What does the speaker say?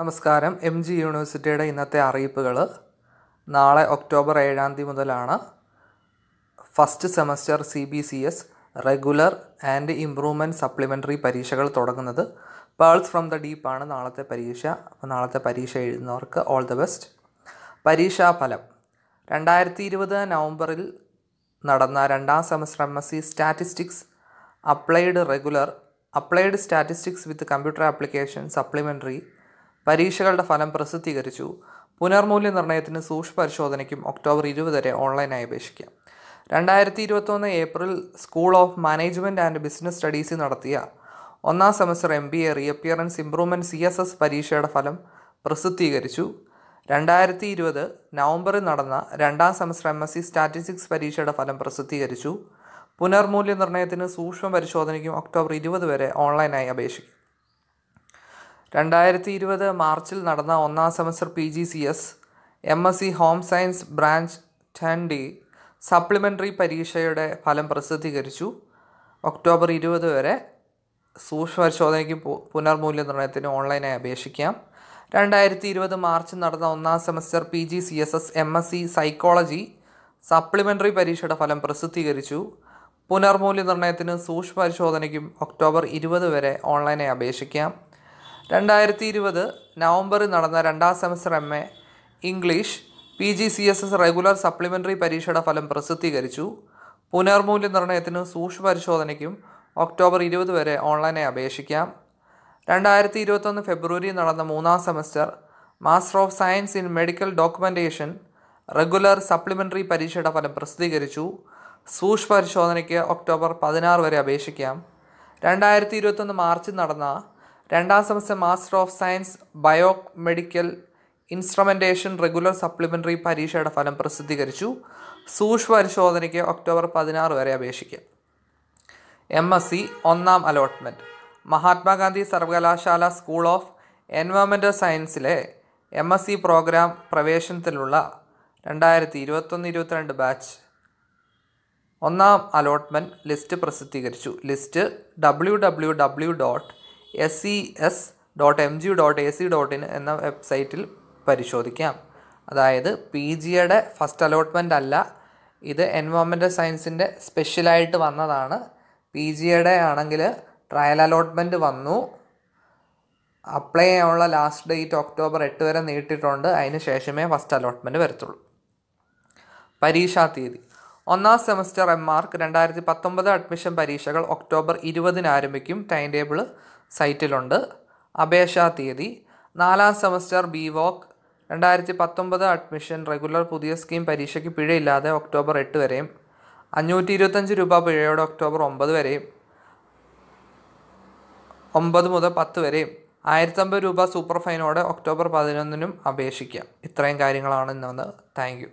നമസ്കാരം M G യൂണിവേഴ്സിറ്റിയുടെ ഇന്നത്തെ അറിയിപ്പുകൾ നാളെ ഒക്ടോബർ ഏഴാം തീയതി മുതലാണ് first semester C B C S regular and improvement supplementary പരീക്ഷകൾ തുടങ്ങുന്നത് പേൾസ് ഫ്രം ദ ഡീപ്പാണ് നാളത്തെ പരീക്ഷ അപ്പോൾ നാളത്തെ പരീക്ഷ എഴുതുന്നവർക്ക് ഓൾ ദ ബെസ്റ്റ് പരീക്ഷാഫലം രണ്ടായിരത്തി ഇരുപത് നവംബറിൽ നടന്ന രണ്ടാം semester M S C statistics applied regular applied statistics with computer application supplementary പരീക്ഷകളുടെ ഫലം പ്രസിദ്ധീകരിച്ചു പുനർമൂല്യനിർണ്ണയത്തിന് സൂക്ഷ്മ പരിശോധനയ്ക്കും ഒക്ടോബർ ഇരുപത് വരെ ഓൺലൈനായി അപേക്ഷിക്കാം രണ്ടായിരത്തി ഇരുപത്തൊന്ന് April school of management and business studies നടത്തിയ ഒന്നാം semester M B A reappearance improvement C S S പരീക്ഷയുടെ ഫലം പ്രസിദ്ധീകരിച്ചു രണ്ടായിരത്തി ഇരുപത് നവംബറിൽ നടന്ന രണ്ടാം semester M S C statistics പരീക്ഷയുടെ ഫലം പ്രസിദ്ധീകരിച്ചു പുനർമൂല്യനിർണ്ണയത്തിന് സൂക്ഷ്മ പരിശോധനയ്ക്കും ഒക്ടോബർ ഇരുപത് വരെ ഓൺലൈനായി അപേക്ഷിക്കും രണ്ടായിരത്തി ഇരുപത് മാർച്ചിൽ നടന്ന ഒന്നാം semester P G C S M S C home science branch ten D supplementary പരീക്ഷയുടെ ഫലം പ്രസിദ്ധീകരിച്ചു ഒക്ടോബർ ഇരുപത് വരെ സൂക്ഷ്മ പരിശോധനയ്ക്ക് പുനർമൂല്യനിർണ്ണയത്തിന് ഓൺലൈനായി അപേക്ഷിക്കാം രണ്ടായിരത്തി ഇരുപത് മാർച്ച് നടന്ന ഒന്നാം semester P G C S S M S C psychology supplementary പരീക്ഷയുടെ ഫലം പ്രസിദ്ധീകരിച്ചു പുനർമൂല്യനിർണ്ണയത്തിന് സൂക്ഷ്മ പരിശോധനയ്ക്കും ഒക്ടോബർ ഇരുപത് വരെ ഓൺലൈനായി അപേക്ഷിക്കാം രണ്ടായിരത്തി ഇരുപത് നവംബറിൽ നടന്ന രണ്ടാം semester M A English P G C S S regular supplementary പരീക്ഷയുടെ ഫലം പ്രസിദ്ധീകരിച്ചു പുനർമൂല്യനിർണ്ണയത്തിനും സൂക്ഷ്മ പരിശോധനയ്ക്കും ഒക്ടോബർ ഇരുപത് വരെ ഓൺലൈനായി അപേക്ഷിക്കാം രണ്ടായിരത്തി ഇരുപത്തൊന്ന് ഫെബ്രുവരി നടന്ന മൂന്നാം semester master of science in medical documentation regular supplementary പരീക്ഷയുടെ ഫലം പ്രസിദ്ധീകരിച്ചു സൂക്ഷ്മ പരിശോധനയ്ക്ക് ഒക്ടോബർ പതിനാറ് വരെ അപേക്ഷിക്കാം രണ്ടായിരത്തി ഇരുപത്തൊന്ന് മാർച്ചിൽ നടന്ന രണ്ടാം semester master of science bio medical instrumentation regular supplementary പരീക്ഷയുടെ ഫലം പ്രസിദ്ധീകരിച്ചു സൂക്ഷ്മ പരിശോധനയ്ക്ക് ഒക്ടോബർ പതിനാറ് വരെ അപേക്ഷിക്കാം എം എസ് സി ഒന്നാം അലോട്ട്മെൻറ്റ് മഹാത്മാഗാന്ധി സർവകലാശാല സ്കൂൾ ഓഫ് എൻവയോൺമെൻറ്റൽ സയൻസിലെ എം എസ് സി പ്രോഗ്രാം പ്രവേശനത്തിലുള്ള രണ്ടായിരത്തി ഇരുപത്തൊന്ന് ഇരുപത്തിരണ്ട് ബാച്ച് ഒന്നാം അലോട്ട്മെൻറ്റ് ലിസ്റ്റ് പ്രസിദ്ധീകരിച്ചു list W W W dot S C S dot M G dot A C dot in എന്ന വെബ്സൈറ്റിൽ പരിശോധിക്കാം അതായത് പി ജിയുടെ ഫസ്റ്റ് അലോട്ട്മെൻ്റ് അല്ല ഇത് എൻവയോൺമെൻറ്റൽ സയൻസിൻ്റെ സ്പെഷ്യലായിട്ട് വന്നതാണ് പി ജിയുടെ ആണെങ്കിൽ ട്രയൽ അലോട്ട്മെൻറ്റ് വന്നു അപ്ലൈ ചെയ്യാനുള്ള ലാസ്റ്റ് ഡേറ്റ് ഒക്ടോബർ എട്ട് വരെ നീട്ടിയിട്ടുണ്ട് അതിന് ശേഷമേ ഫസ്റ്റ് അലോട്ട്മെൻറ്റ് വരത്തുള്ളൂ പരീക്ഷാ തീയതി ഒന്നാം സെമസ്റ്റർ എം മാർക്ക് രണ്ടായിരത്തി പത്തൊമ്പത് അഡ്മിഷൻ പരീക്ഷകൾ ഒക്ടോബർ ഇരുപതിന് ആരംഭിക്കും ടൈം ടേബിള് സൈറ്റിലുണ്ട് അപേക്ഷാ തീയതി നാലാം സെമസ്റ്റർ ബി വോക്ക് രണ്ടായിരത്തി പത്തൊമ്പത് അഡ്മിഷൻ റെഗുലർ പുതിയ സ്കീം പരീക്ഷയ്ക്ക് പിഴയില്ലാതെ ഒക്ടോബർ എട്ട് വരെയും അഞ്ഞൂറ്റി ഇരുപത്തഞ്ച് രൂപ പിഴയോടെ ഒക്ടോബർ ഒമ്പത് വരെയും ഒമ്പത് മുതൽ പത്ത് വരെയും ആയിരത്തമ്പത് രൂപ സൂപ്പർ ഫൈനോടെ ഒക്ടോബർ പതിനൊന്നിനും അപേക്ഷിക്കാം ഇത്രയും കാര്യങ്ങളാണ് ഇന്നൊന്ന് താങ്ക്